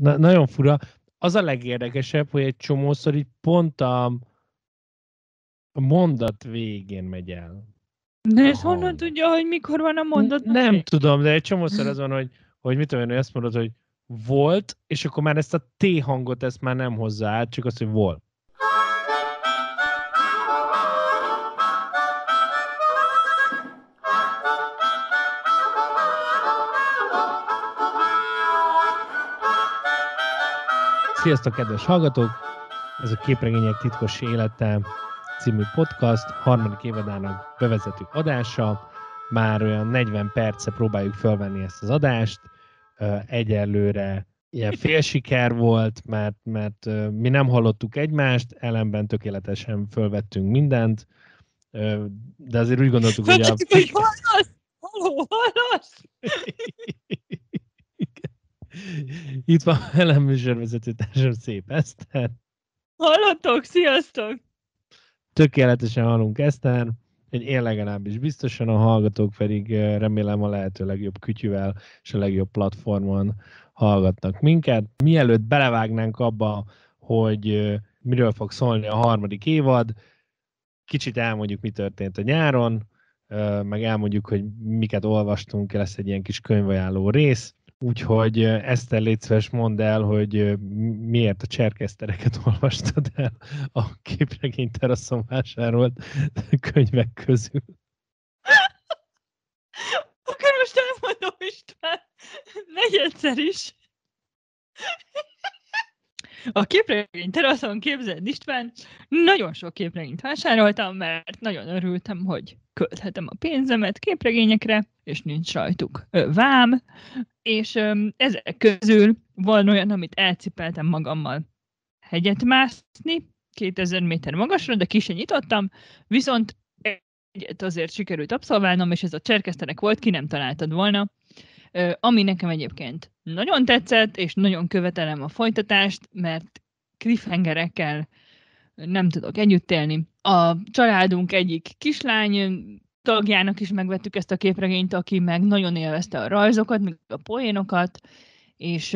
na- nagyon fura. Az a legérdekesebb, hogy egy csomószor így pont a, mondat végén megy el. De ez honnan tudja, hogy mikor van a mondat? Nem nem tudom, de egy csomószor az van, hogy, hogy mit tudom én, hogy azt mondod, hogy volt, és akkor már ezt a T hangot ezt már nem hozzá át, csak azt, hogy volt. Sziasztok, kedves hallgatók! Ez a Képregények titkos élete című podcast harmadik évadának bevezető adása. Már olyan 40 perce próbáljuk felvenni ezt az adást. Egyelőre ilyen fél siker volt, mert, mert mi nem hallottuk egymást, ellenben tökéletesen fölvettünk mindent, de azért úgy gondoltuk, hogy a... Hallasz! Halló, hallasz! Itt van velem műsorvezető társam Szép Eszter. Hallottok, sziasztok! Tökéletesen hallunk Eszter, egy én legalábbis biztosan, a hallgatók pedig remélem a lehető legjobb kütyüvel és a legjobb platformon hallgatnak minket. Mielőtt belevágnánk abba, hogy miről fog szólni a harmadik évad, kicsit elmondjuk, mi történt a nyáron, meg elmondjuk, hogy miket olvastunk, lesz egy ilyen kis könyvajánló rész, Úgyhogy ezt légy szíves, mondd el, hogy miért a cserkesztereket olvastad el a képregény teraszon vásárolt könyvek közül. Akkor most elmondom István, negyedszer is. A képregény teraszon képzeld István, nagyon sok képregényt vásároltam, mert nagyon örültem, hogy költhetem a pénzemet képregényekre, és nincs rajtuk vám, és ezek közül van olyan, amit elcipeltem magammal hegyet mászni, 2000 méter magasra, de ki nyitottam, viszont egyet azért sikerült abszolválnom, és ez a cserkesztenek volt, ki nem találtad volna, ami nekem egyébként nagyon tetszett, és nagyon követelem a folytatást, mert cliffhangerekkel nem tudok együtt élni. A családunk egyik kislány tagjának is megvettük ezt a képregényt, aki meg nagyon élvezte a rajzokat, meg a poénokat, és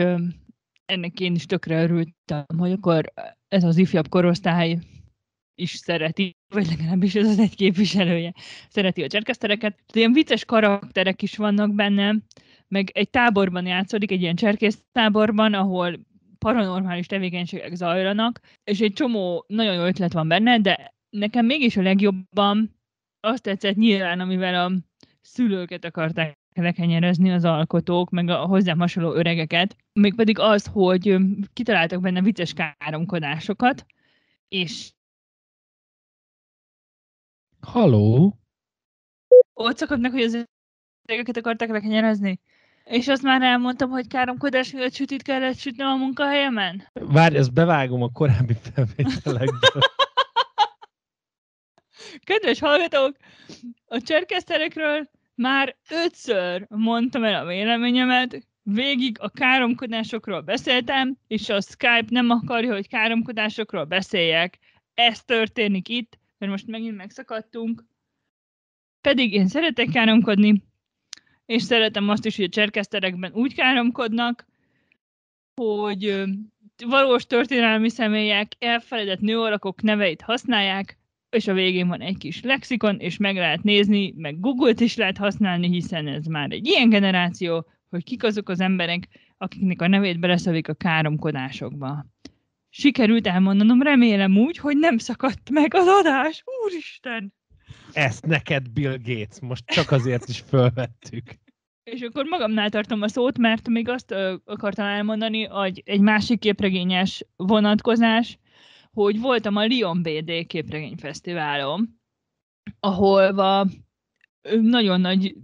ennek én is tökre örültem, hogy akkor ez az ifjabb korosztály is szereti, vagy legalábbis ez az egy képviselője, szereti a cserkesztereket. Ilyen vicces karakterek is vannak benne, meg egy táborban játszódik, egy ilyen cserkész táborban, ahol paranormális tevékenységek zajlanak, és egy csomó nagyon jó ötlet van benne, de nekem mégis a legjobban azt tetszett nyilván, amivel a szülőket akarták lekenyerezni az alkotók, meg a hozzám hasonló öregeket, mégpedig az, hogy kitaláltak benne vicces káromkodásokat, és Halló? Ott szakadt meg, hogy az öregeket akarták lekenyerezni? És azt már elmondtam, hogy káromkodás miatt sütit kellett sütnöm a munkahelyemen? Várj, ezt bevágom a korábbi felvételekből. Kedves hallgatók, a cserkeszterekről már ötször mondtam el a véleményemet, végig a káromkodásokról beszéltem, és a Skype nem akarja, hogy káromkodásokról beszéljek. Ez történik itt, mert most megint megszakadtunk. Pedig én szeretek káromkodni, és szeretem azt is, hogy a cserkeszterekben úgy káromkodnak, hogy valós történelmi személyek, elfeledett nőalakok neveit használják, és a végén van egy kis lexikon, és meg lehet nézni, meg Google-t is lehet használni, hiszen ez már egy ilyen generáció, hogy kik azok az emberek, akiknek a nevét beleszövik a káromkodásokba. Sikerült elmondanom, remélem úgy, hogy nem szakadt meg az adás. Úristen! Ezt neked Bill Gates, most csak azért is fölvettük. És akkor magamnál tartom a szót, mert még azt akartam elmondani, hogy egy másik képregényes vonatkozás, hogy voltam a Lyon BD képregényfesztiválon, ahol nagyon nagy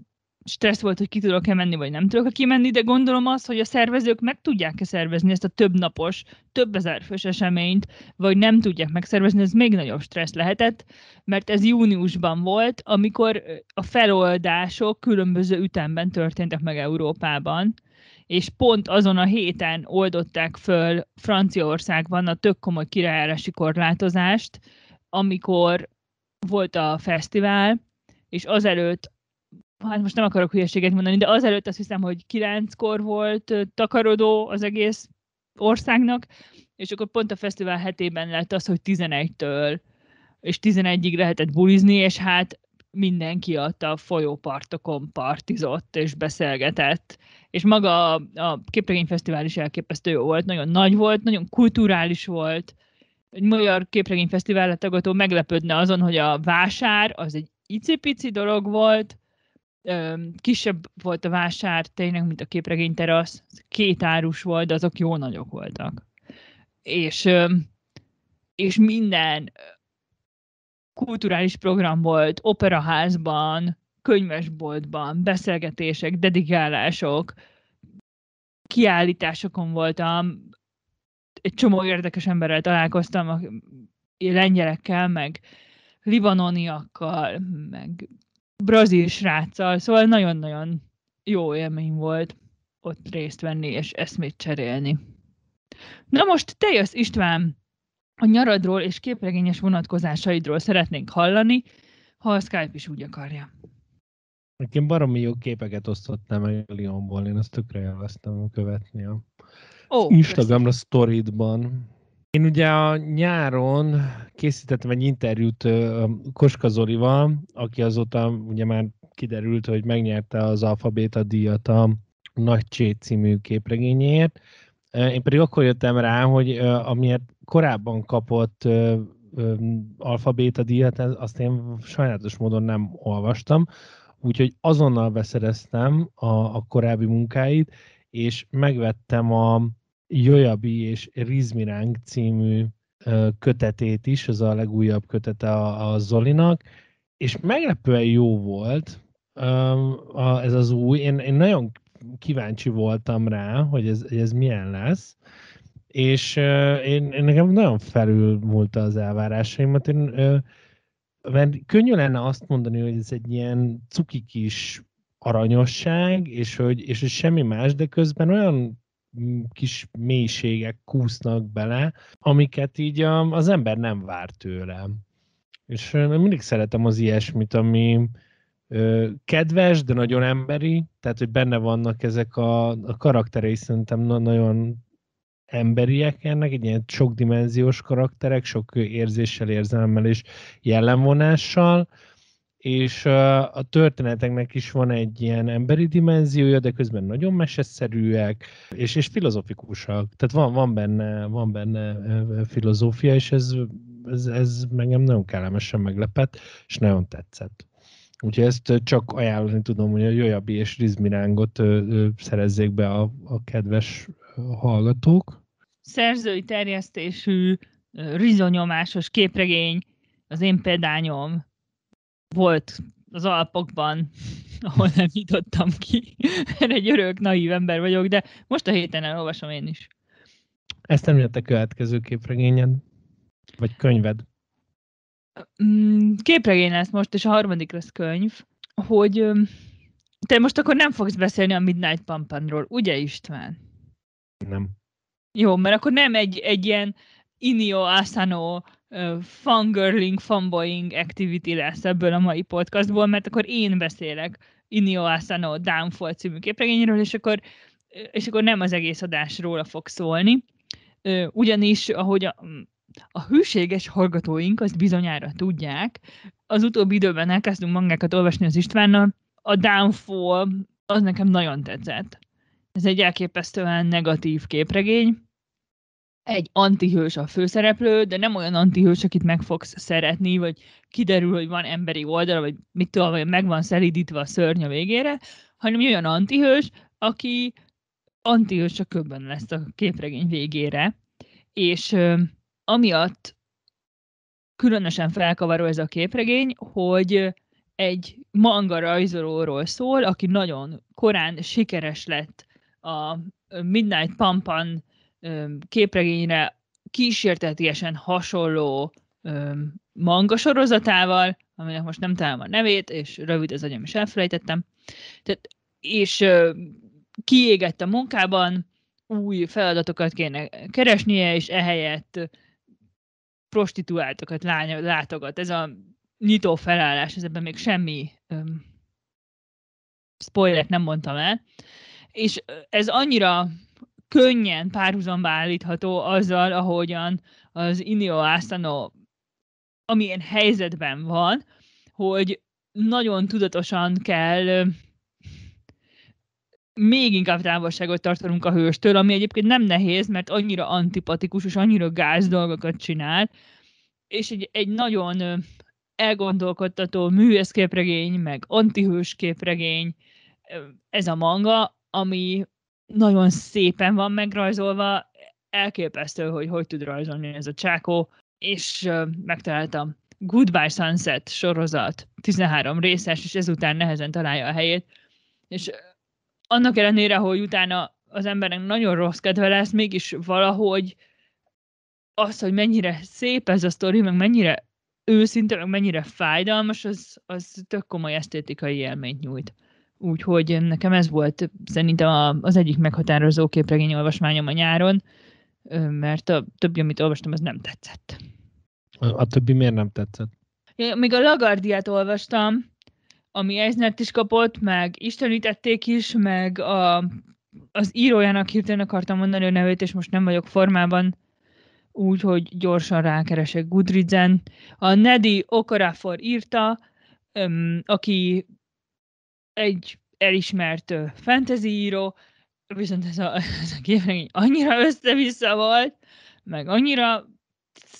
stressz volt, hogy ki tudok-e menni, vagy nem tudok-e kimenni, de gondolom az, hogy a szervezők meg tudják-e szervezni ezt a több napos, több ezer fős eseményt, vagy nem tudják megszervezni, ez még nagyobb stressz lehetett, mert ez júniusban volt, amikor a feloldások különböző ütemben történtek meg Európában és pont azon a héten oldották föl Franciaországban a tök komoly királyárási korlátozást, amikor volt a fesztivál, és azelőtt hát most nem akarok hülyeséget mondani, de azelőtt azt hiszem, hogy kilenckor volt takarodó az egész országnak, és akkor pont a fesztivál hetében lett az, hogy 11-től és 11-ig lehetett bulizni, és hát mindenki ott a folyópartokon partizott és beszélgetett. És maga a, képregényfesztivál is elképesztő jó volt, nagyon nagy volt, nagyon kulturális volt. Egy magyar képregényfesztivál tagató meglepődne azon, hogy a vásár az egy icipici dolog volt, kisebb volt a vásár, tényleg, mint a képregény terasz, két árus volt, de azok jó nagyok voltak. És, és minden kulturális program volt, operaházban, könyvesboltban, beszélgetések, dedikálások, kiállításokon voltam, egy csomó érdekes emberrel találkoztam, lengyelekkel, meg libanoniakkal, meg brazil sráccal, szóval nagyon-nagyon jó élmény volt ott részt venni és eszmét cserélni. Na most te jössz István, a nyaradról és képregényes vonatkozásaidról szeretnénk hallani, ha a Skype is úgy akarja. Én baromi jó képeket osztottam meg Lyonból, én azt tökre élveztem követni a Ó, Instagramra, storydban. Én ugye a nyáron készítettem egy interjút Koska Zolival, aki azóta ugye már kiderült, hogy megnyerte az alfabéta díjat a Nagy Csé című képregényéért. Én pedig akkor jöttem rá, hogy amiért korábban kapott alfabéta díjat, azt én sajnálatos módon nem olvastam, úgyhogy azonnal beszereztem a, a korábbi munkáit, és megvettem a Jojabi és Rizmiránk című kötetét is, ez a legújabb kötete a, a Zolinak, és meglepően jó volt ez az új. Én, én nagyon kíváncsi voltam rá, hogy ez, hogy ez milyen lesz, és én, én nekem nagyon felülmúlta az elvárásaimat. Én, mert könnyű lenne azt mondani, hogy ez egy ilyen cuki kis aranyosság, és hogy, és hogy semmi más, de közben olyan kis mélységek kúsznak bele, amiket így az ember nem vár tőle. És mindig szeretem az ilyesmit, ami kedves, de nagyon emberi, tehát hogy benne vannak ezek a, a karakterei, szerintem nagyon emberiek ennek, egy ilyen sokdimenziós karakterek, sok érzéssel, érzelemmel és jellemvonással, és a történeteknek is van egy ilyen emberi dimenziója, de közben nagyon meseszerűek, és, és filozofikusak. Tehát van, van, benne, van benne filozófia, és ez, ez, ez engem nagyon kellemesen meglepett, és nagyon tetszett. Úgyhogy ezt csak ajánlani tudom, hogy a Jojabi és Rizmirángot szerezzék be a, a kedves hallgatók. Szerzői terjesztésű, rizonyomásos képregény, az én példányom volt az Alpokban, ahol nem nyitottam ki, mert egy örök naív ember vagyok, de most a héten elolvasom én is. Ezt jött a következő képregényed? Vagy könyved? Mm, képregény lesz most, és a harmadik lesz könyv, hogy te most akkor nem fogsz beszélni a Midnight Pampanról, ugye István? Nem. Jó, mert akkor nem egy, egy ilyen Inio Asano fangirling, fanboying activity lesz ebből a mai podcastból, mert akkor én beszélek Inio Asano Downfall című képregényről, és akkor, és akkor nem az egész adásról fog szólni. Ugyanis, ahogy a, a hűséges hallgatóink azt bizonyára tudják, az utóbbi időben elkezdtünk mangákat olvasni az Istvánnal, a Downfall az nekem nagyon tetszett. Ez egy elképesztően negatív képregény, egy antihős a főszereplő, de nem olyan antihős, akit meg fogsz szeretni, vagy kiderül, hogy van emberi oldala, vagy mit tudom, vagy meg van szelidítve a szörny a végére, hanem olyan antihős, aki antihős csak köbben lesz a képregény végére, és ö, amiatt különösen felkavaró ez a képregény, hogy egy manga rajzolóról szól, aki nagyon korán sikeres lett a Midnight Pampan képregényre kísértetiesen hasonló manga sorozatával, aminek most nem találom a nevét, és rövid az agyam is elfelejtettem. Tehát, és kiégett a munkában, új feladatokat kéne keresnie, és ehelyett prostituáltakat lány, látogat. Ez a nyitó felállás, ez ebben még semmi öm, spoilert nem mondtam el. És ez annyira könnyen párhuzamba állítható azzal, ahogyan az Inio Asano amilyen helyzetben van, hogy nagyon tudatosan kell még inkább távolságot tartanunk a hőstől, ami egyébként nem nehéz, mert annyira antipatikus és annyira gáz dolgokat csinál, és egy, egy nagyon elgondolkodtató művészképregény, meg antihős képregény, ez a manga, ami nagyon szépen van megrajzolva, elképesztő, hogy hogy tud rajzolni ez a csákó, és uh, megtaláltam Goodbye Sunset sorozat, 13 részes, és ezután nehezen találja a helyét, és annak ellenére, hogy utána az embernek nagyon rossz kedve lesz, mégis valahogy az, hogy mennyire szép ez a sztori, meg mennyire őszinte, meg mennyire fájdalmas, az, az tök komoly esztétikai élményt nyújt. Úgyhogy nekem ez volt szerintem az egyik meghatározó képregény olvasmányom a nyáron, mert a többi, amit olvastam, az nem tetszett. A többi miért nem tetszett? még a Lagardiát olvastam, ami Eisnert is kapott, meg istenítették is, meg a, az írójának hirtelen akartam mondani a nevét, és most nem vagyok formában, úgyhogy gyorsan rákeresek Goodreadsen. A Nedi Okorafor írta, öm, aki egy elismert fantasy író, viszont ez a, ez a képregény annyira össze-vissza volt, meg annyira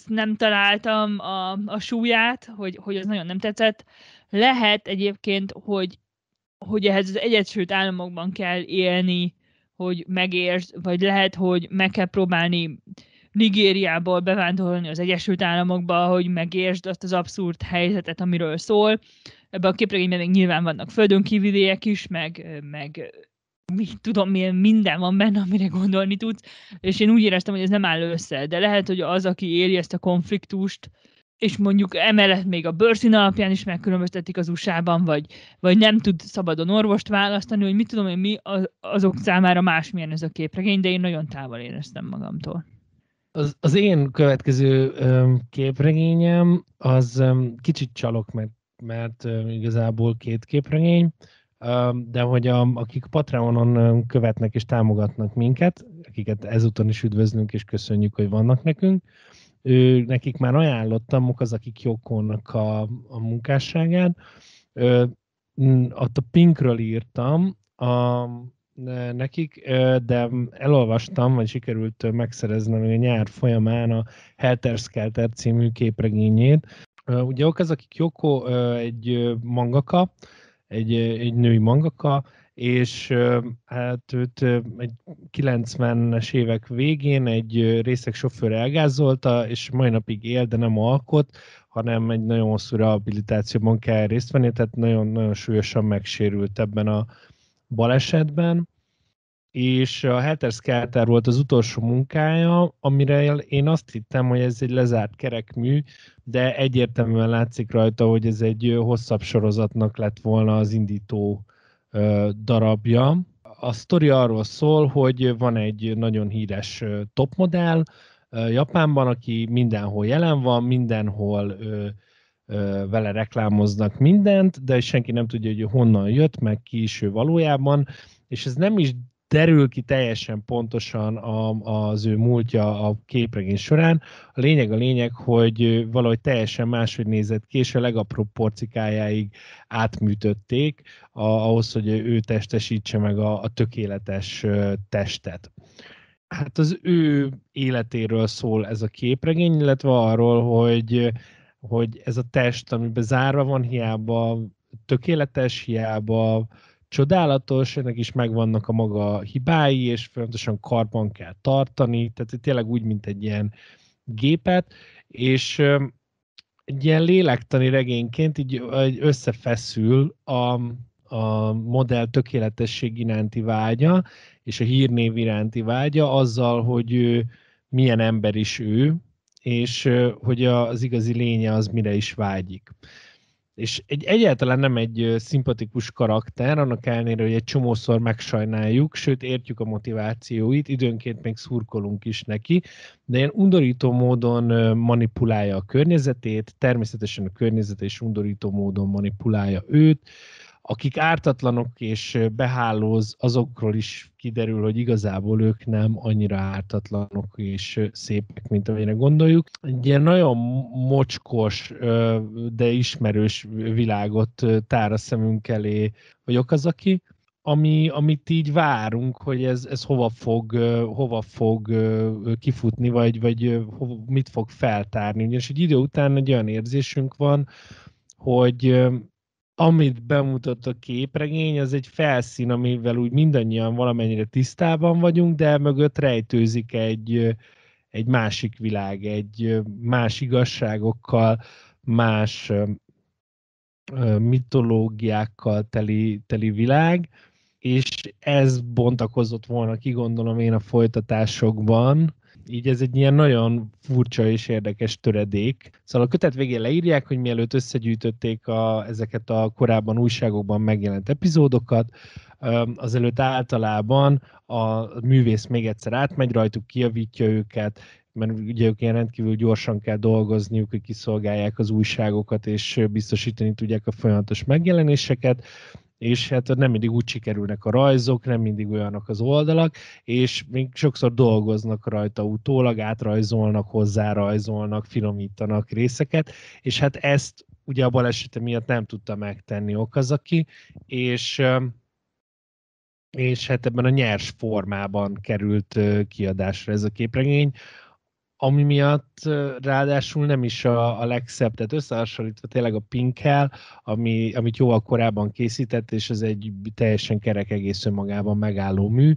nem találtam a, a súlyát, hogy, hogy az nagyon nem tetszett. Lehet egyébként, hogy, hogy ehhez az Egyesült Államokban kell élni, hogy megértsd, vagy lehet, hogy meg kell próbálni Nigériából bevándorolni az Egyesült Államokba, hogy megértsd azt az abszurd helyzetet, amiről szól. Ebben a képregényben még nyilván vannak földönkívüliek is, meg, meg mit tudom, milyen minden van benne, amire gondolni tudsz, és én úgy éreztem, hogy ez nem áll össze, de lehet, hogy az, aki éli ezt a konfliktust, és mondjuk emellett még a bőrszín alapján is megkülönböztetik az USA-ban, vagy, vagy nem tud szabadon orvost választani, hogy mit tudom én, mi azok számára másmilyen ez a képregény, de én nagyon távol éreztem magamtól. Az, az én következő képregényem az kicsit csalok, mert, mert igazából két képregény, de hogy a, akik Patreonon követnek és támogatnak minket, akiket ezúton is üdvözlünk és köszönjük, hogy vannak nekünk, ő, nekik már ajánlottam, az, akik jókolnak a, a munkásságát. ott a Pinkről írtam, a, nekik, de elolvastam, vagy sikerült megszereznem a nyár folyamán a Helter Skelter című képregényét. Ugye ok, az, akik Joko egy mangaka, egy, egy női mangaka, és hát őt egy 90-es évek végén egy részek sofőr elgázolta, és mai napig él, de nem alkot, hanem egy nagyon hosszú rehabilitációban kell részt venni, tehát nagyon-nagyon súlyosan megsérült ebben a balesetben, és a Helter Skelter volt az utolsó munkája, amire én azt hittem, hogy ez egy lezárt kerekmű, de egyértelműen látszik rajta, hogy ez egy hosszabb sorozatnak lett volna az indító darabja. A sztori arról szól, hogy van egy nagyon híres topmodell Japánban, aki mindenhol jelen van, mindenhol vele reklámoznak mindent, de senki nem tudja, hogy honnan jött, meg ki is ő valójában, és ez nem is derül ki teljesen pontosan a, az ő múltja a képregény során. A lényeg a lényeg, hogy valahogy teljesen máshogy nézett ki, és a legapróbb porcikájáig átműtötték a, ahhoz, hogy ő testesítse meg a, a tökéletes testet. Hát az ő életéről szól ez a képregény, illetve arról, hogy hogy ez a test, amiben zárva van, hiába tökéletes, hiába csodálatos, ennek is megvannak a maga hibái, és folyamatosan karban kell tartani, tehát tényleg úgy, mint egy ilyen gépet, és egy ilyen lélektani regényként így összefeszül a, a modell tökéletesség iránti vágya, és a hírnév iránti vágya azzal, hogy ő milyen ember is ő, és hogy az igazi lénye az mire is vágyik. És egy, egyáltalán nem egy szimpatikus karakter, annak ellenére, hogy egy csomószor megsajnáljuk, sőt értjük a motivációit, időnként még szurkolunk is neki, de ilyen undorító módon manipulálja a környezetét, természetesen a környezet is undorító módon manipulálja őt, akik ártatlanok és behálóz, azokról is kiderül, hogy igazából ők nem annyira ártatlanok és szépek, mint amennyire gondoljuk. Egy ilyen nagyon mocskos, de ismerős világot tár a szemünk elé vagyok az, aki, ami, amit így várunk, hogy ez, ez hova fog, hova fog kifutni, vagy, vagy mit fog feltárni. Ugyanis egy idő után egy olyan érzésünk van, hogy amit bemutat a képregény, az egy felszín, amivel úgy mindannyian valamennyire tisztában vagyunk, de mögött rejtőzik egy, egy másik világ, egy más igazságokkal, más mitológiákkal teli, teli világ, és ez bontakozott volna ki, gondolom én, a folytatásokban, így ez egy ilyen nagyon furcsa és érdekes töredék. Szóval a kötet végén leírják, hogy mielőtt összegyűjtötték a, ezeket a korábban újságokban megjelent epizódokat, azelőtt általában a művész még egyszer átmegy rajtuk, kiavítja őket, mert ugye ők ilyen rendkívül gyorsan kell dolgozniuk, hogy kiszolgálják az újságokat, és biztosítani tudják a folyamatos megjelenéseket, és hát nem mindig úgy sikerülnek a rajzok, nem mindig olyanok az oldalak, és még sokszor dolgoznak rajta utólag, átrajzolnak, hozzárajzolnak, finomítanak részeket, és hát ezt ugye a balesete miatt nem tudta megtenni Okazaki, és és hát ebben a nyers formában került kiadásra ez a képregény, ami miatt ráadásul nem is a, a legszebb, tehát összehasonlítva tényleg a pinkel, ami, amit jóval korábban készített, és ez egy teljesen kerek egész önmagában megálló mű.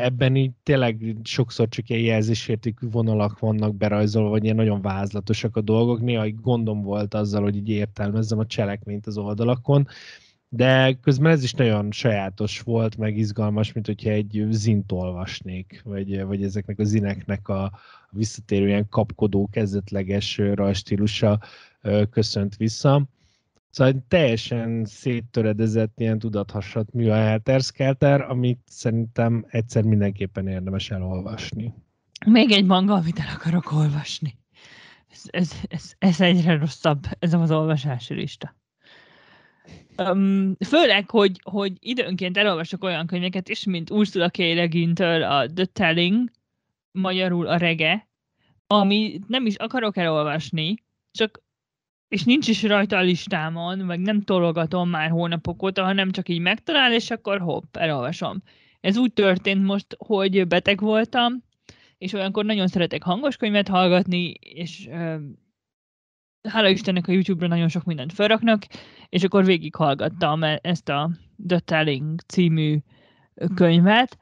Ebben így tényleg sokszor csak ilyen jelzésértékű vonalak vannak berajzolva, vagy ilyen nagyon vázlatosak a dolgok. Néha egy gondom volt azzal, hogy így értelmezzem a cselekményt az oldalakon, de közben ez is nagyon sajátos volt, meg izgalmas, mint hogyha egy zint olvasnék, vagy, vagy ezeknek a zineknek a visszatérő ilyen kapkodó, kezdetleges rajstílusa köszönt vissza. Szóval teljesen széttöredezett ilyen tudathassat, mű a Helter amit szerintem egyszer mindenképpen érdemes elolvasni. Még egy manga, amit el akarok olvasni. Ez, ez, ez, ez egyre rosszabb, ez az olvasási lista. Um, főleg, hogy, hogy időnként elolvasok olyan könyveket is, mint Ursula K. Le Guin-től a The Telling, magyarul a rege, ami nem is akarok elolvasni, csak és nincs is rajta a listámon, meg nem tologatom már hónapok óta, hanem csak így megtalál, és akkor hopp, elolvasom. Ez úgy történt most, hogy beteg voltam, és olyankor nagyon szeretek hangos könyvet hallgatni, és hála Istennek a YouTube-ra nagyon sok mindent felraknak, és akkor végighallgattam e- ezt a The Telling című mhm. könyvet,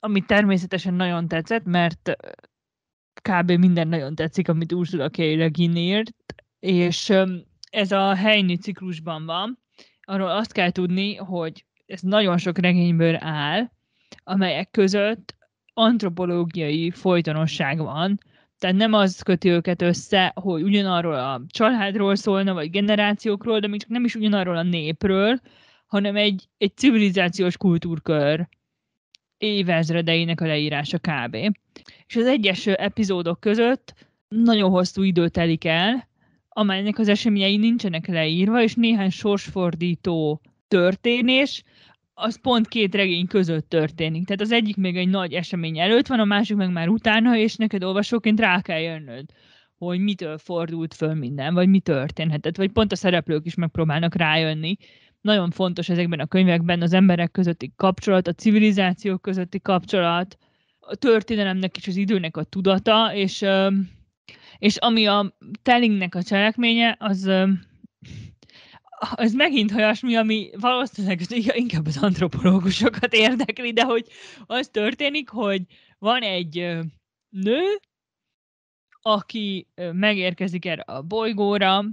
ami természetesen nagyon tetszett, mert kb. minden nagyon tetszik, amit Ursula K. Regin írt, és ez a helyi ciklusban van. Arról azt kell tudni, hogy ez nagyon sok regényből áll, amelyek között antropológiai folytonosság van, tehát nem az köti őket össze, hogy ugyanarról a családról szólna, vagy generációkról, de még csak nem is ugyanarról a népről, hanem egy, egy civilizációs kultúrkör évezredeinek a leírása kb. És az egyes epizódok között nagyon hosszú idő telik el, amelynek az eseményei nincsenek leírva, és néhány sorsfordító történés az pont két regény között történik. Tehát az egyik még egy nagy esemény előtt van, a másik meg már utána, és neked olvasóként rá kell jönnöd hogy mitől fordult föl minden, vagy mi történhetett, vagy pont a szereplők is megpróbálnak rájönni. Nagyon fontos ezekben a könyvekben az emberek közötti kapcsolat, a civilizációk közötti kapcsolat, a történelemnek és az időnek a tudata, és, és ami a tellingnek a cselekménye, az ez megint olyasmi, ami valószínűleg inkább az antropológusokat érdekli, de hogy az történik, hogy van egy nő, aki megérkezik erre a bolygóra,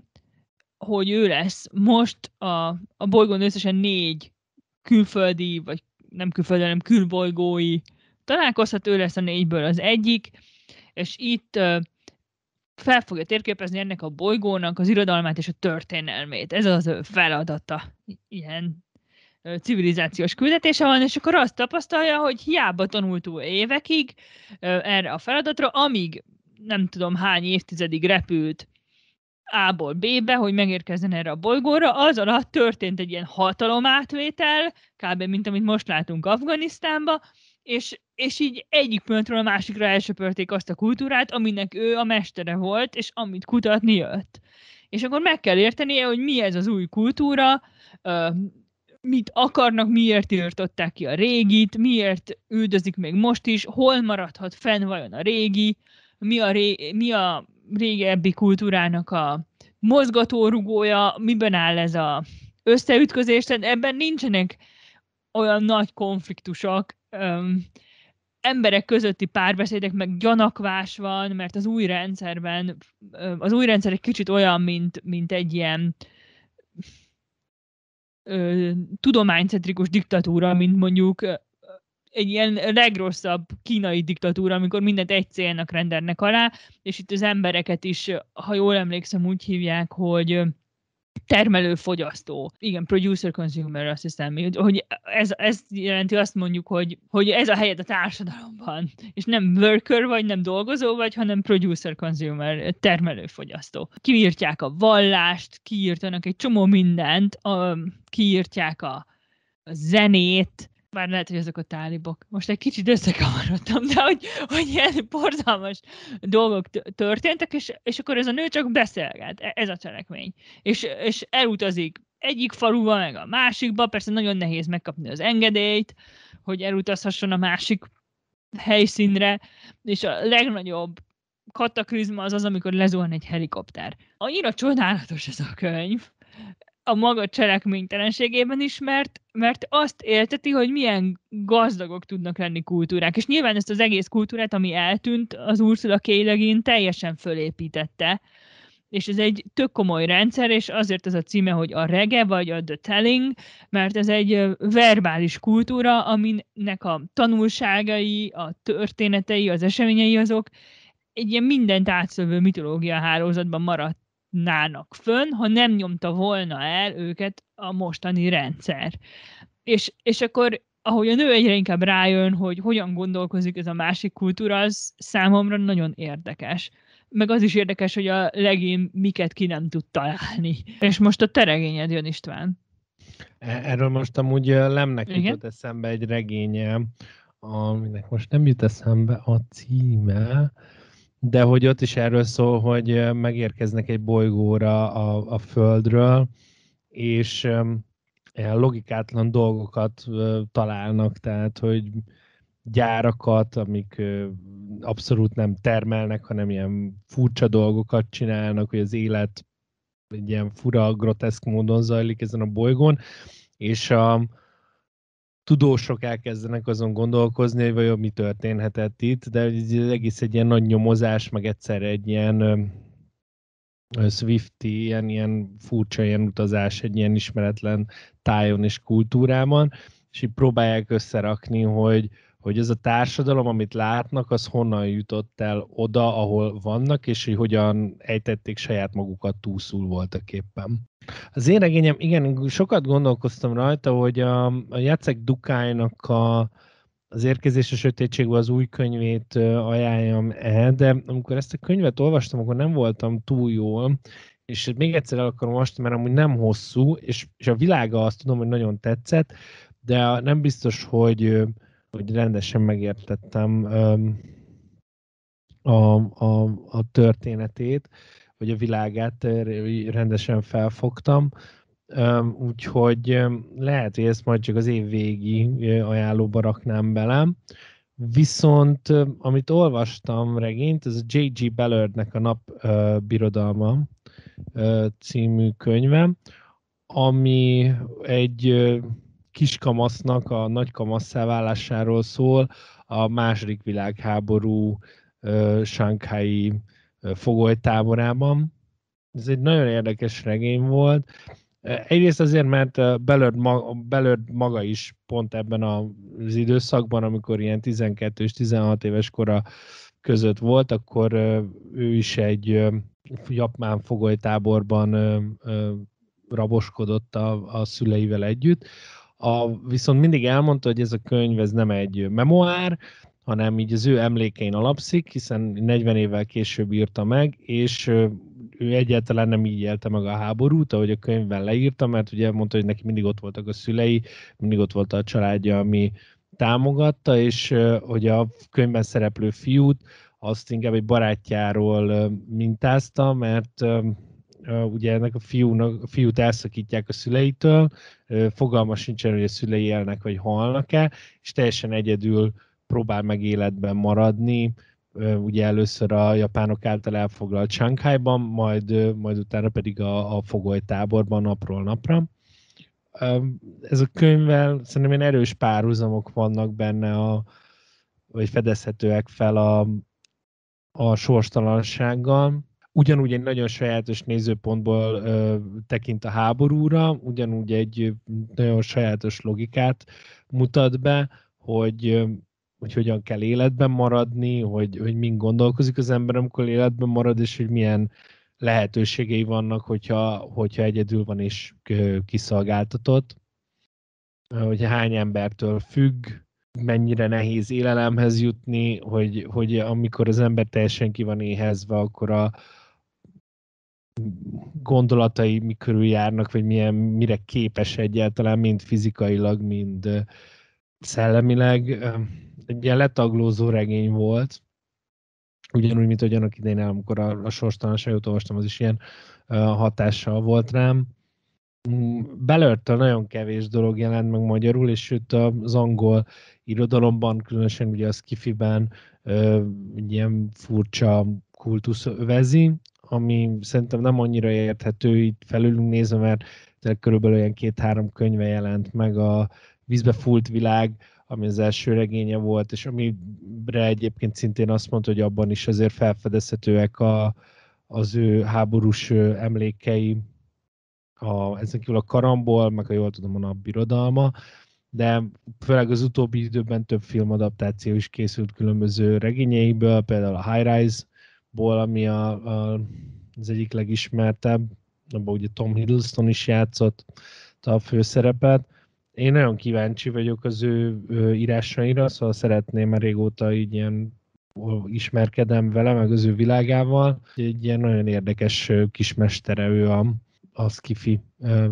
hogy ő lesz most a, a bolygón összesen négy külföldi, vagy nem külföldi, hanem külbolygói találkozhat, ő lesz a négyből az egyik, és itt fel fogja térképezni ennek a bolygónak az irodalmát és a történelmét. Ez az ő feladata. Ilyen civilizációs küldetése van, és akkor azt tapasztalja, hogy hiába tanult évekig erre a feladatra, amíg nem tudom hány évtizedig repült A-ból B-be, hogy megérkezzen erre a bolygóra, az alatt történt egy ilyen hatalomátvétel, kb. mint amit most látunk Afganisztánban, és, és így egyik pontról a másikra elsöpörték azt a kultúrát, aminek ő a mestere volt, és amit kutatni jött. És akkor meg kell értenie, hogy mi ez az új kultúra, mit akarnak, miért írtották ki a régit, miért üldözik még most is, hol maradhat fenn vajon a régi, mi a, ré, mi a régebbi kultúrának a mozgatórugója, miben áll ez a összeütközés, tehát ebben nincsenek olyan nagy konfliktusok, öm, emberek közötti párbeszédek, meg gyanakvás van, mert az új rendszerben, öm, az új rendszer egy kicsit olyan, mint, mint egy ilyen tudománycentrikus diktatúra, mint mondjuk egy ilyen legrosszabb kínai diktatúra, amikor mindent egy célnak rendelnek alá, és itt az embereket is, ha jól emlékszem, úgy hívják, hogy termelő-fogyasztó. Igen, producer-consumer, azt hiszem, hogy ez, ez jelenti azt mondjuk, hogy, hogy ez a helyed a társadalomban, és nem worker vagy, nem dolgozó vagy, hanem producer-consumer, termelő-fogyasztó. Kiírtják a vallást, kiírtanak egy csomó mindent, a, kiírtják a, a zenét, bár lehet, hogy azok a tálibok. Most egy kicsit összekavarodtam, de hogy, hogy ilyen borzalmas dolgok történtek, és, és akkor ez a nő csak beszélget, e- ez a cselekmény. És, és elutazik egyik faluba, meg a másikba, persze nagyon nehéz megkapni az engedélyt, hogy elutazhasson a másik helyszínre, és a legnagyobb kataklizma az az, amikor lezuhan egy helikopter. Annyira csodálatos ez a könyv, a maga cselekménytelenségében is, mert, mert azt élteti, hogy milyen gazdagok tudnak lenni kultúrák. És nyilván ezt az egész kultúrát, ami eltűnt, az Ursula K. Legin teljesen fölépítette. És ez egy tök komoly rendszer, és azért ez az a címe, hogy a rege, vagy a the telling, mert ez egy verbális kultúra, aminek a tanulságai, a történetei, az eseményei azok egy ilyen mindent átszövő mitológia hálózatban maradt maradnának fönn, ha nem nyomta volna el őket a mostani rendszer. És, és akkor ahogy a nő egyre inkább rájön, hogy hogyan gondolkozik ez a másik kultúra, az számomra nagyon érdekes. Meg az is érdekes, hogy a legény miket ki nem tud találni. És most a teregényed jön István. E, erről most amúgy Lemnek Igen? jutott eszembe egy regénye, aminek most nem jut eszembe a címe, de hogy ott is erről szól, hogy megérkeznek egy bolygóra a, a Földről, és ilyen logikátlan dolgokat találnak, tehát hogy gyárakat, amik abszolút nem termelnek, hanem ilyen furcsa dolgokat csinálnak, hogy az élet egy ilyen fura, groteszk módon zajlik ezen a bolygón, és a, tudósok elkezdenek azon gondolkozni, hogy vajon mi történhetett itt, de ez egész egy ilyen nagy nyomozás, meg egyszer egy ilyen Swifti, ilyen, ilyen furcsa ilyen utazás egy ilyen ismeretlen tájon és kultúrában, és így próbálják összerakni, hogy, hogy ez a társadalom, amit látnak, az honnan jutott el oda, ahol vannak, és hogy hogyan ejtették saját magukat túlszul voltak éppen. Az én regényem, igen, sokat gondolkoztam rajta, hogy a, a Jacek Dukájnak a, az érkezés a sötétségbe az új könyvét ajánljam el, de amikor ezt a könyvet olvastam, akkor nem voltam túl jól, és még egyszer el akarom olvasni, mert amúgy nem hosszú, és, és a világa azt tudom, hogy nagyon tetszett, de nem biztos, hogy, hogy rendesen megértettem a, a, a történetét vagy a világát eh, rendesen felfogtam. Úgyhogy lehet, hogy ezt majd csak az év végi ajánlóba raknám belem. Viszont amit olvastam regényt, ez a J.G. Ballardnek a Nap Birodalma című könyvem, ami egy kiskamasznak a nagy válásáról szól, a második világháború uh, fogolytáborában. Ez egy nagyon érdekes regény volt. Egyrészt azért, mert eh, belőd, belőd maga is pont ebben az időszakban, amikor ilyen 12 és 16 éves kora között volt, akkor eh, ő is egy eh, japán fogolytáborban raboskodott a, a szüleivel együtt. A, viszont mindig elmondta, hogy ez a könyv ez nem egy memoár, hanem így az ő emlékein alapszik, hiszen 40 évvel később írta meg, és ő egyáltalán nem így élte meg a háborút, ahogy a könyvben leírta, mert ugye mondta, hogy neki mindig ott voltak a szülei, mindig ott volt a családja, ami támogatta, és hogy a könyvben szereplő fiút azt inkább egy barátjáról mintázta, mert ugye ennek a, fiúnak, a fiút elszakítják a szüleitől, fogalma sincsen, hogy a szülei élnek vagy halnak-e, és teljesen egyedül próbál meg életben maradni, ugye először a japánok által elfoglalt Shanghai-ban, majd, majd utána pedig a, a fogolytáborban napról napra. Ez a könyvvel szerintem én erős párhuzamok vannak benne, a, vagy fedezhetőek fel a, a sorstalansággal. Ugyanúgy egy nagyon sajátos nézőpontból ö, tekint a háborúra, ugyanúgy egy nagyon sajátos logikát mutat be, hogy hogy hogyan kell életben maradni, hogy, hogy mind gondolkozik az ember, amikor életben marad, és hogy milyen lehetőségei vannak, hogyha, hogyha egyedül van és kiszolgáltatott, hogy hány embertől függ, mennyire nehéz élelemhez jutni, hogy, hogy amikor az ember teljesen ki van éhezve, akkor a gondolatai mi körül járnak, vagy milyen, mire képes egyáltalán, mind fizikailag, mind szellemileg egy ilyen letaglózó regény volt, ugyanúgy, mint hogy annak idején, amikor a, a sorstalan olvastam, az is ilyen hatással volt rám. a mm, nagyon kevés dolog jelent meg magyarul, és sőt az angol irodalomban, különösen ugye a skifiben ilyen furcsa kultusz övezi, ami szerintem nem annyira érthető így felülünk nézve, mert körülbelül olyan két-három könyve jelent meg a vízbe fúlt világ, ami az első regénye volt, és amire egyébként szintén azt mondta, hogy abban is azért felfedezhetőek a, az ő háborús emlékei, a, ezen kívül a karambol, meg a jól tudom, a birodalma, de főleg az utóbbi időben több filmadaptáció is készült különböző regényeiből, például a High Rise-ból, ami a, a, az egyik legismertebb, abban ugye Tom Hiddleston is játszott a főszerepet, én nagyon kíváncsi vagyok az ő, ő írásaira, szóval szeretném már régóta így ilyen ismerkedem vele, meg az ő világával. Egy ilyen nagyon érdekes kismestere ő a, a skifi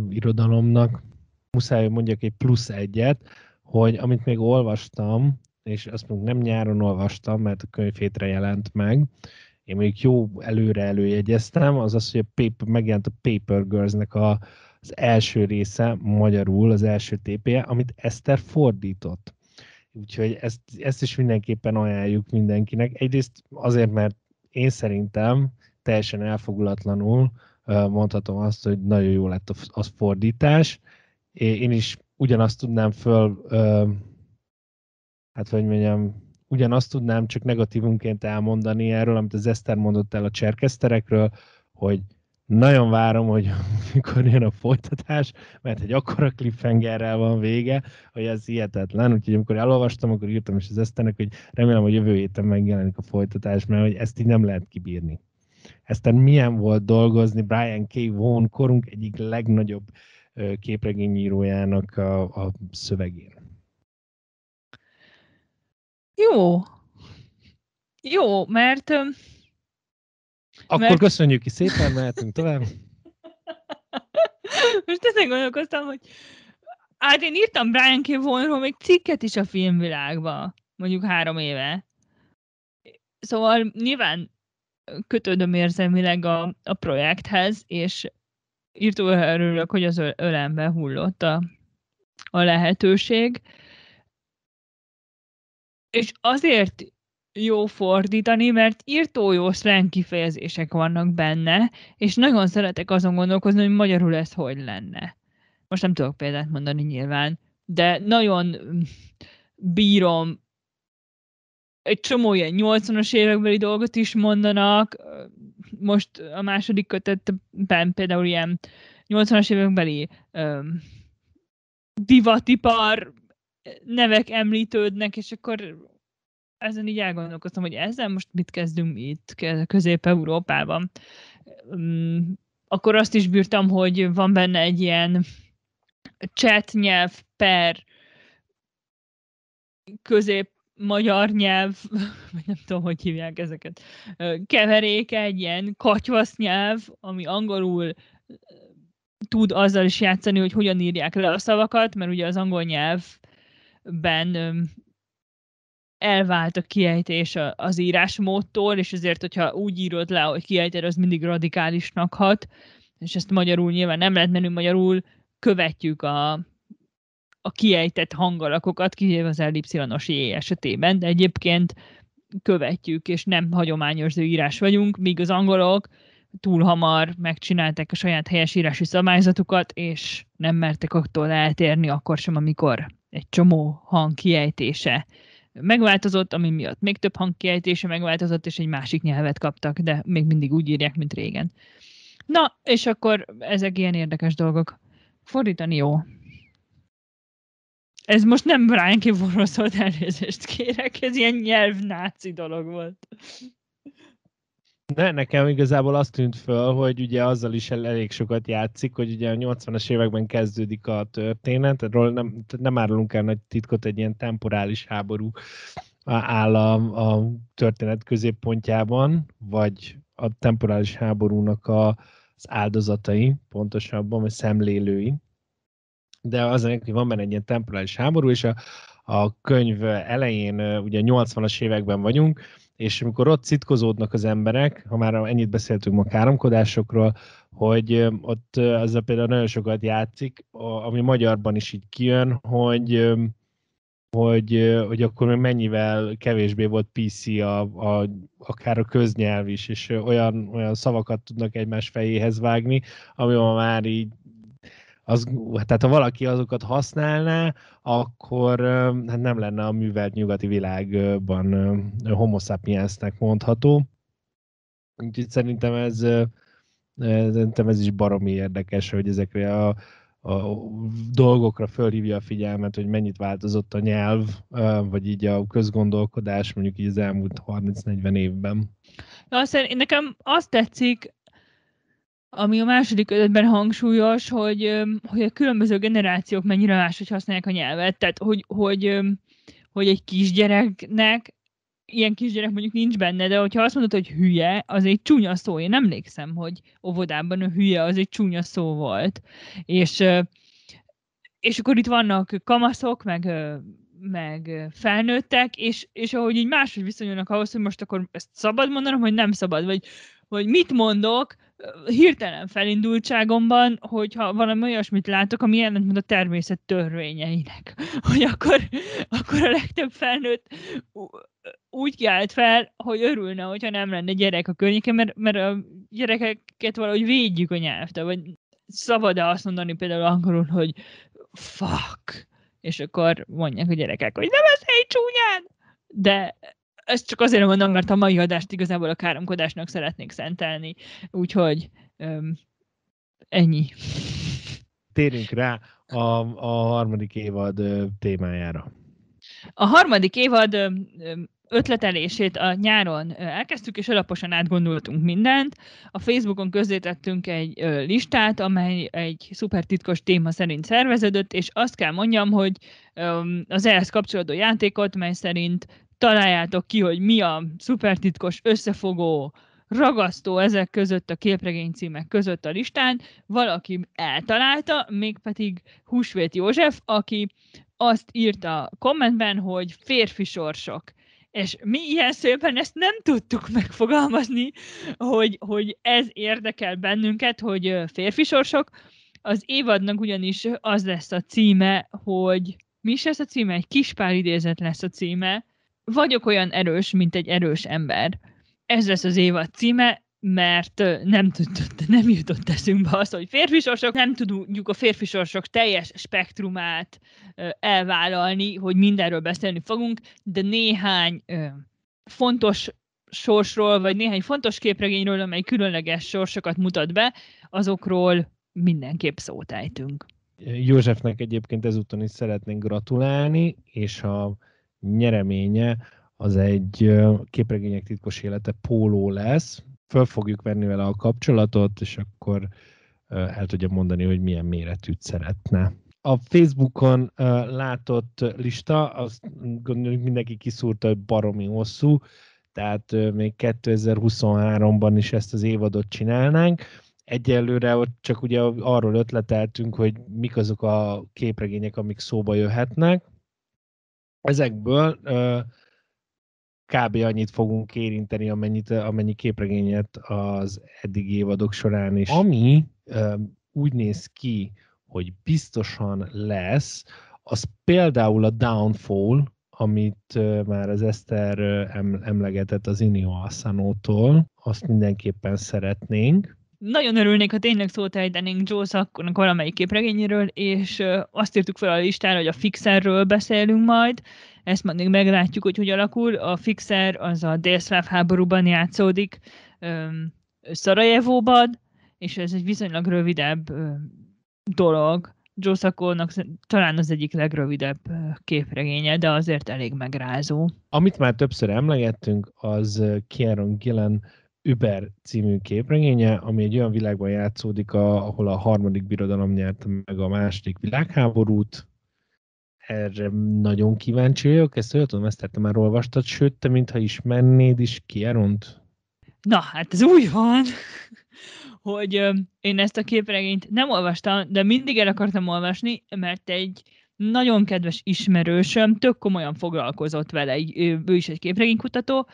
irodalomnak. Muszáj hogy mondjak egy plusz egyet, hogy amit még olvastam, és azt mondjuk nem nyáron olvastam, mert a könyvétre jelent meg, én még jó előre előjegyeztem, az az, hogy a paper, megjelent a Paper Girls-nek a, az első része magyarul, az első TPE, amit Eszter fordított. Úgyhogy ezt, ezt is mindenképpen ajánljuk mindenkinek. Egyrészt azért, mert én szerintem teljesen elfogulatlanul mondhatom azt, hogy nagyon jó lett az fordítás. Én is ugyanazt tudnám föl, hát hogy mondjam, ugyanazt tudnám csak negatívunként elmondani erről, amit az Eszter mondott el a cserkeszterekről, hogy nagyon várom, hogy mikor jön a folytatás, mert egy akkora cliffhangerrel van vége, hogy ez hihetetlen. Úgyhogy amikor elolvastam, akkor írtam is az Esztenek, hogy remélem, hogy jövő héten megjelenik a folytatás, mert hogy ezt így nem lehet kibírni. Eztán milyen volt dolgozni Brian K. Vaughan korunk egyik legnagyobb képregényírójának a, a szövegén. Jó. Jó, mert akkor mert... köszönjük ki szépen, mehetünk tovább. Most ezen gondolkoztam, hogy hát én írtam Brian K. Vaughanról még cikket is a filmvilágba, mondjuk három éve. Szóval nyilván kötődöm érzelmileg a, a projekthez, és írtó örülök, hogy az ölembe hullott a, a lehetőség. És azért jó fordítani, mert írtó jó slang kifejezések vannak benne, és nagyon szeretek azon gondolkozni, hogy magyarul ez hogy lenne. Most nem tudok példát mondani nyilván, de nagyon mm, bírom egy csomó ilyen 80-as évekbeli dolgot is mondanak, most a második kötetben például ilyen 80-as évekbeli um, divatipar nevek említődnek, és akkor ezen így elgondolkoztam, hogy ezzel most mit kezdünk itt Közép-Európában. Mm, akkor azt is bírtam, hogy van benne egy ilyen chat nyelv per közép magyar nyelv, vagy nem tudom, hogy hívják ezeket, keveréke, egy ilyen katyvasz nyelv, ami angolul tud azzal is játszani, hogy hogyan írják le a szavakat, mert ugye az angol nyelvben elvált a kiejtés az írásmódtól, és ezért, hogyha úgy írod le, hogy kiejted, az mindig radikálisnak hat, és ezt magyarul nyilván nem lehet, menni, magyarul követjük a, a kiejtett hangalakokat, kivéve az ellipszilanos J esetében, de egyébként követjük, és nem hagyományos írás vagyunk, míg az angolok túl hamar megcsinálták a saját írási szabályzatukat, és nem mertek attól eltérni akkor sem, amikor egy csomó hang kiejtése megváltozott, ami miatt még több hangkiejtése megváltozott, és egy másik nyelvet kaptak, de még mindig úgy írják, mint régen. Na, és akkor ezek ilyen érdekes dolgok. Fordítani jó. Ez most nem Brian Kivorról szólt elnézést kérek, ez ilyen nyelvnáci dolog volt. Ne, nekem igazából azt tűnt föl, hogy ugye azzal is elég sokat játszik, hogy ugye a 80-as években kezdődik a történet, erről nem, nem árulunk el nagy titkot, egy ilyen temporális háború áll a, a történet középpontjában, vagy a temporális háborúnak a, az áldozatai, pontosabban, vagy szemlélői. De az, hogy van benne egy ilyen temporális háború, és a, a könyv elején, ugye 80-as években vagyunk, és amikor ott citkozódnak az emberek, ha már ennyit beszéltünk ma káromkodásokról, hogy ott az a például nagyon sokat játszik, ami magyarban is így kijön, hogy hogy, hogy akkor még mennyivel kevésbé volt PC a, a, akár a köznyelv is, és olyan, olyan szavakat tudnak egymás fejéhez vágni, ami ma már így az, tehát ha valaki azokat használná, akkor hát nem lenne a művelt nyugati világban homo sapiensnek mondható. Úgyhogy szerintem ez, szerintem ez is baromi érdekes, hogy ezekre a, a dolgokra fölhívja a figyelmet, hogy mennyit változott a nyelv, vagy így a közgondolkodás mondjuk így az elmúlt 30-40 évben. Ja, aztán nekem azt tetszik ami a második ötletben hangsúlyos, hogy, hogy a különböző generációk mennyire máshogy használják a nyelvet. Tehát, hogy, hogy, hogy egy kisgyereknek, ilyen kisgyerek mondjuk nincs benne, de hogyha azt mondod, hogy hülye, az egy csúnya szó. Én emlékszem, hogy óvodában a hülye az egy csúnya szó volt. És, és akkor itt vannak kamaszok, meg meg felnőttek, és, és ahogy így máshogy viszonyulnak ahhoz, hogy most akkor ezt szabad mondanom, vagy nem szabad, vagy, vagy mit mondok, hirtelen felindultságomban, hogyha valami olyasmit látok, ami jelent, ellentmond a természet törvényeinek, hogy akkor, akkor a legtöbb felnőtt úgy kiállt fel, hogy örülne, hogyha nem lenne gyerek a környéken, mert, mert a gyerekeket valahogy védjük a nyelvtől, vagy szabad-e azt mondani például angolul, hogy fuck, és akkor mondják a gyerekek, hogy nem ez egy csúnyán, de ezt csak azért mondom, mert a mai adást igazából a káromkodásnak szeretnék szentelni, úgyhogy öm, ennyi. Térjünk rá a, a harmadik évad témájára. A harmadik évad ötletelését a nyáron elkezdtük, és alaposan átgondoltunk mindent. A Facebookon közzétettünk egy listát, amely egy szuper titkos téma szerint szerveződött, és azt kell mondjam, hogy az ehhez kapcsolódó játékot, mely szerint találjátok ki, hogy mi a szupertitkos összefogó ragasztó ezek között a képregény címek között a listán, valaki eltalálta, mégpedig Húsvét József, aki azt írta kommentben, hogy férfi sorsok. És mi ilyen szépen ezt nem tudtuk megfogalmazni, hogy, hogy ez érdekel bennünket, hogy férfi sorsok. Az évadnak ugyanis az lesz a címe, hogy mi is lesz a címe? Egy kispár idézet lesz a címe, vagyok olyan erős, mint egy erős ember. Ez lesz az évad címe, mert nem, tudott, nem jutott eszünkbe az, hogy sorsok, nem tudjuk a sorsok teljes spektrumát elvállalni, hogy mindenről beszélni fogunk, de néhány fontos sorsról, vagy néhány fontos képregényről, amely különleges sorsokat mutat be, azokról mindenképp szót ejtünk. Józsefnek egyébként ezúton is szeretnénk gratulálni, és ha nyereménye az egy képregények titkos élete póló lesz. Föl fogjuk venni vele a kapcsolatot, és akkor el tudja mondani, hogy milyen méretűt szeretne. A Facebookon látott lista, azt gondoljuk mindenki kiszúrta, hogy baromi hosszú, tehát még 2023-ban is ezt az évadot csinálnánk. Egyelőre ott csak ugye arról ötleteltünk, hogy mik azok a képregények, amik szóba jöhetnek, Ezekből kb. annyit fogunk érinteni, amennyit, amennyi képregényet az eddigi évadok során is. Ami úgy néz ki, hogy biztosan lesz, az például a Downfall, amit már az Eszter emlegetett az Inio Asano-tól, azt mindenképpen szeretnénk nagyon örülnék, ha tényleg szót ejtenénk Joe akkor valamelyik képregényéről, és azt írtuk fel a listára, hogy a Fixerről beszélünk majd, ezt majd még meglátjuk, hogy hogy alakul. A Fixer az a délszláv háborúban játszódik, Szarajevóban, és ez egy viszonylag rövidebb dolog. Joe talán az egyik legrövidebb képregénye, de azért elég megrázó. Amit már többször emlegettünk, az Kieron Gillen Über című képregénye, ami egy olyan világban játszódik, ahol a harmadik birodalom nyerte meg a második világháborút. Erre nagyon kíváncsi vagyok, ezt olyan tudom, ezt te már olvastad, sőt, te mintha mennéd is ki, Na, hát ez úgy van, hogy én ezt a képregényt nem olvastam, de mindig el akartam olvasni, mert egy nagyon kedves ismerősöm tök komolyan foglalkozott vele, ő is egy képregénykutató, kutató,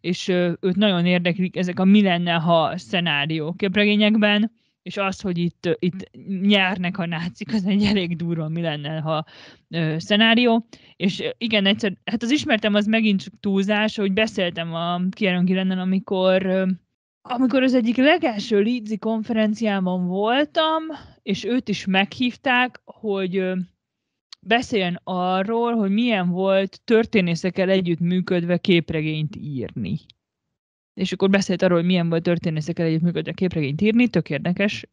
és őt nagyon érdeklik ezek a mi lenne, ha szenárió képregényekben, regényekben, és az, hogy itt, itt nyernek a nácik, az egy elég durva mi lenne, ha ö, szenárió. És igen, egyszer, hát az ismertem, az megint csak túlzás, hogy beszéltem a Kieron Gillennel, amikor ö, amikor az egyik legelső Lidzi konferenciámon voltam, és őt is meghívták, hogy beszéljen arról, hogy milyen volt történészekkel működve képregényt írni. És akkor beszélt arról, hogy milyen volt történészekkel működve képregényt írni, tök érdekes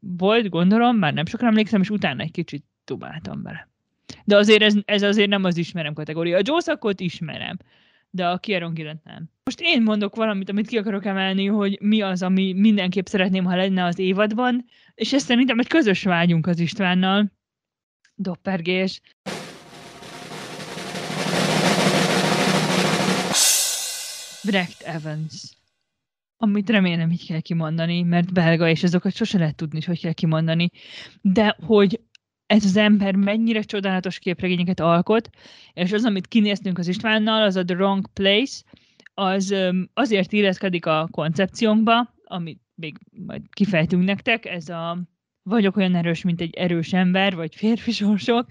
volt, gondolom, már nem sokra emlékszem, és utána egy kicsit dumáltam vele. De azért ez, ez azért nem az ismerem kategória. A Jószakot ismerem, de a Kieron Gillant nem. Most én mondok valamit, amit ki akarok emelni, hogy mi az, ami mindenképp szeretném, ha lenne az évadban, és ezt szerintem egy közös vágyunk az Istvánnal, doppergés. Brecht Evans. Amit remélem így kell kimondani, mert belga, és azokat sose lehet tudni, hogy kell kimondani. De hogy ez az ember mennyire csodálatos képregényeket alkot, és az, amit kinéztünk az Istvánnal, az a The Wrong Place, az azért illeszkedik a koncepciónkba, amit még majd kifejtünk nektek, ez a vagyok olyan erős, mint egy erős ember, vagy férfi sorsok,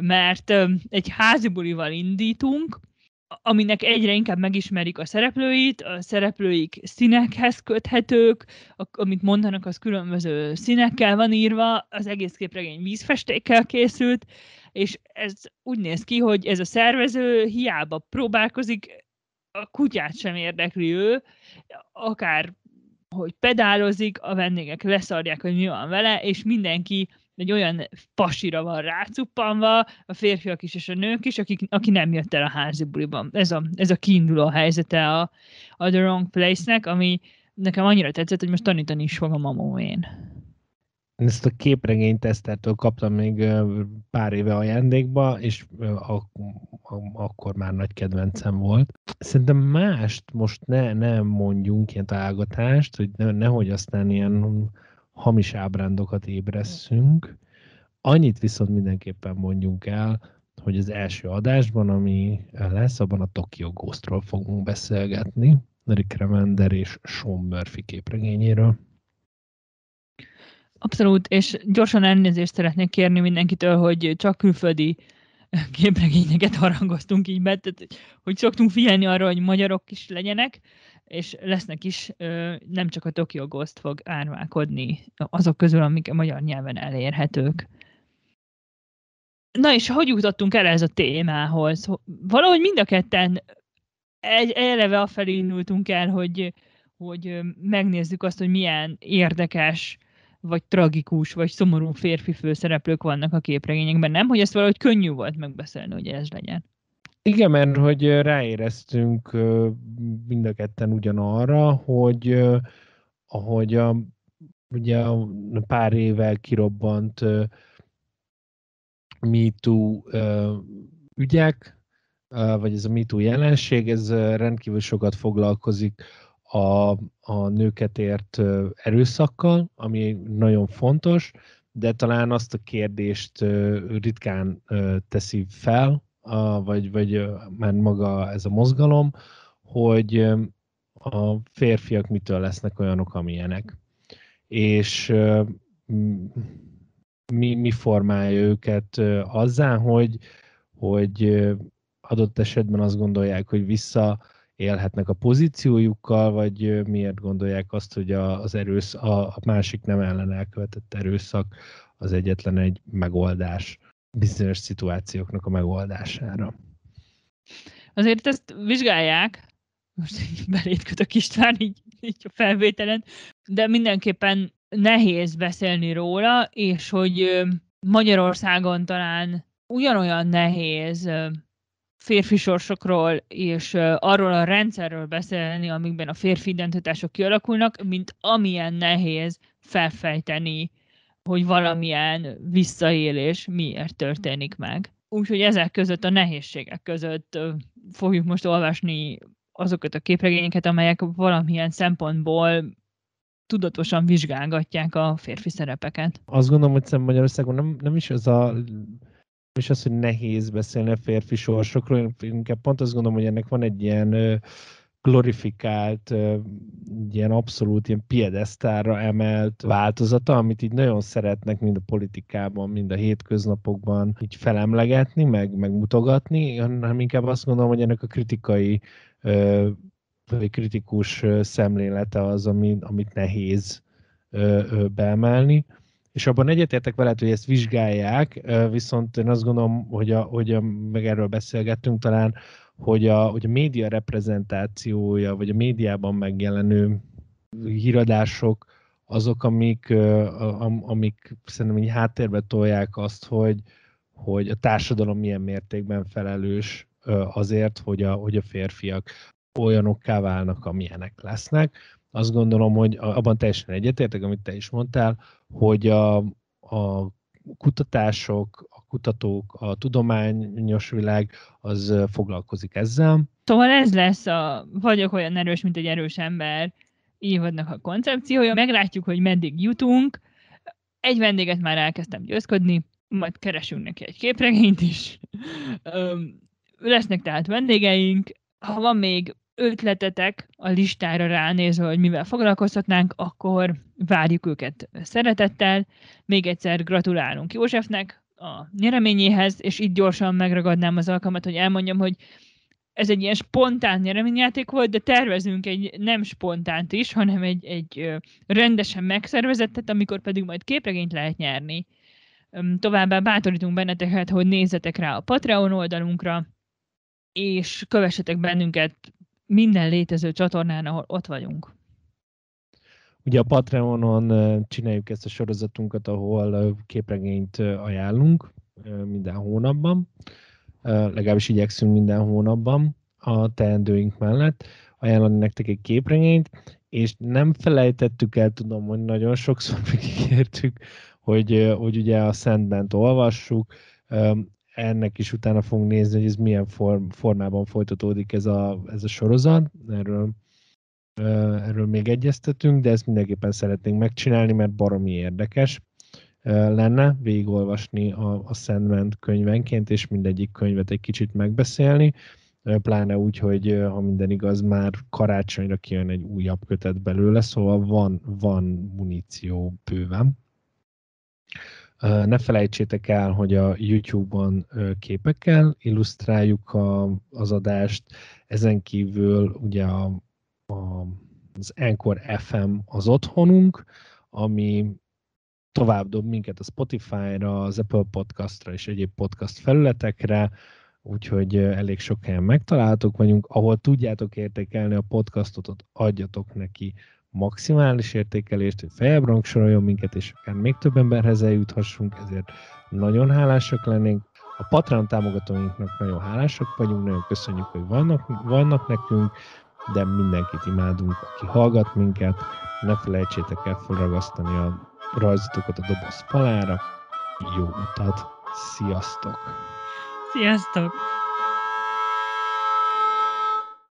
mert egy házi bulival indítunk, aminek egyre inkább megismerik a szereplőit, a szereplőik színekhez köthetők, amit mondanak, az különböző színekkel van írva, az egész képregény vízfestékkel készült, és ez úgy néz ki, hogy ez a szervező hiába próbálkozik, a kutyát sem érdekli ő, akár hogy pedálozik, a vendégek leszarják, hogy mi van vele, és mindenki egy olyan pasira van rácuppanva, a férfiak is és a nők is, akik, aki nem jött el a házi buliban. Ez a, ez a kiinduló helyzete a, a The Wrong Place-nek, ami nekem annyira tetszett, hogy most tanítani is fogom a momén. Én ezt a képregényt Esztertől kaptam még pár éve ajándékba, és ak- akkor már nagy kedvencem volt. Szerintem mást most ne, ne mondjunk ilyen találgatást, hogy ne, nehogy aztán ilyen hamis ábrándokat ébresszünk. Annyit viszont mindenképpen mondjunk el, hogy az első adásban, ami lesz, abban a Tokyo Ghostról fogunk beszélgetni, Rick Remender és Sean Murphy képregényéről. Abszolút, és gyorsan elnézést szeretnék kérni mindenkitől, hogy csak külföldi képregényeket harangoztunk így be, tehát, hogy szoktunk figyelni arra, hogy magyarok is legyenek, és lesznek is, nem csak a Tokyo Ghost fog árválkodni azok közül, amik a magyar nyelven elérhetők. Na és hogy jutottunk el ez a témához? Valahogy mind a ketten egy, eleve afelé indultunk el, hogy, hogy megnézzük azt, hogy milyen érdekes vagy tragikus, vagy szomorú férfi főszereplők vannak a képregényekben. Nem, hogy ezt valahogy könnyű volt megbeszélni, hogy ez legyen. Igen, mert hogy ráéreztünk mind a ketten ugyanarra, hogy ahogy a, ugye a pár évvel kirobbant MeToo ügyek, vagy ez a MeToo jelenség, ez rendkívül sokat foglalkozik a, a nőket ért erőszakkal, ami nagyon fontos, de talán azt a kérdést ritkán teszi fel, vagy, vagy már maga ez a mozgalom, hogy a férfiak mitől lesznek olyanok, amilyenek. És mi, mi formálja őket azzá, hogy, hogy adott esetben azt gondolják, hogy vissza élhetnek a pozíciójukkal, vagy miért gondolják azt, hogy az erősz, a másik nem ellen elkövetett erőszak az egyetlen egy megoldás bizonyos szituációknak a megoldására. Azért ezt vizsgálják, most így belétkötök István így, így a felvételen, de mindenképpen nehéz beszélni róla, és hogy Magyarországon talán ugyanolyan nehéz férfi sorsokról és arról a rendszerről beszélni, amikben a férfi identitások kialakulnak, mint amilyen nehéz felfejteni, hogy valamilyen visszaélés miért történik meg. Úgyhogy ezek között, a nehézségek között fogjuk most olvasni azokat a képregényeket, amelyek valamilyen szempontból tudatosan vizsgálgatják a férfi szerepeket. Azt gondolom, hogy Magyarországon nem, nem is ez a is az, hogy nehéz beszélni a férfi sorsokról. Én inkább pont azt gondolom, hogy ennek van egy ilyen glorifikált, ilyen abszolút ilyen piedesztára emelt változata, amit így nagyon szeretnek mind a politikában, mind a hétköznapokban így felemlegetni, meg, meg mutogatni, hanem inkább azt gondolom, hogy ennek a kritikai vagy kritikus szemlélete az, amit nehéz beemelni és abban egyetértek veled, hogy ezt vizsgálják, viszont én azt gondolom, hogy, a, hogy a, meg erről beszélgettünk talán, hogy a, hogy a média reprezentációja, vagy a médiában megjelenő híradások azok, amik, amik szerintem így háttérbe tolják azt, hogy, hogy a társadalom milyen mértékben felelős azért, hogy a, hogy a férfiak olyanokká válnak, amilyenek lesznek azt gondolom, hogy abban teljesen egyetértek, amit te is mondtál, hogy a, a kutatások, a kutatók, a tudományos világ az foglalkozik ezzel. Szóval ez lesz a vagyok olyan erős, mint egy erős ember évadnak a koncepciója. Meglátjuk, hogy meddig jutunk. Egy vendéget már elkezdtem győzködni, majd keresünk neki egy képregényt is. Lesznek tehát vendégeink. Ha van még ötletetek a listára ránézve, hogy mivel foglalkozhatnánk, akkor várjuk őket szeretettel. Még egyszer gratulálunk Józsefnek a nyereményéhez, és itt gyorsan megragadnám az alkalmat, hogy elmondjam, hogy ez egy ilyen spontán nyereményjáték volt, de tervezünk egy nem spontánt is, hanem egy, egy rendesen megszervezettet, amikor pedig majd képregényt lehet nyerni. Továbbá bátorítunk benneteket, hogy nézzetek rá a Patreon oldalunkra, és kövessetek bennünket minden létező csatornán, ahol ott vagyunk. Ugye a Patreonon csináljuk ezt a sorozatunkat, ahol képregényt ajánlunk minden hónapban, legalábbis igyekszünk minden hónapban a teendőink mellett ajánlani nektek egy képregényt, és nem felejtettük el, tudom, hogy nagyon sokszor megígértük, hogy, hogy ugye a sandman olvassuk, ennek is utána fogunk nézni, hogy ez milyen form, formában folytatódik ez a, ez a sorozat. Erről, erről még egyeztetünk, de ezt mindenképpen szeretnénk megcsinálni, mert baromi érdekes lenne végigolvasni a, a Sandman könyvenként, és mindegyik könyvet egy kicsit megbeszélni, pláne úgy, hogy ha minden igaz, már karácsonyra kijön egy újabb kötet belőle, szóval van, van muníció bőven. Ne felejtsétek el, hogy a YouTube-on képekkel illusztráljuk a, az adást, ezen kívül ugye a, a, az Encore FM az otthonunk, ami tovább dob minket a Spotify-ra, az Apple Podcastra és egyéb podcast felületekre, úgyhogy elég sok helyen megtaláltok vagyunk. Ahol tudjátok értékelni a podcastot, ott adjatok neki maximális értékelést, hogy feljebb rangsoroljon minket, és akár még több emberhez eljuthassunk, ezért nagyon hálásak lennénk. A Patreon támogatóinknak nagyon hálásak vagyunk, nagyon köszönjük, hogy vannak, vannak nekünk, de mindenkit imádunk, aki hallgat minket. Ne felejtsétek el felragasztani a rajzotokat a doboz falára. Jó utat! Sziasztok! Sziasztok!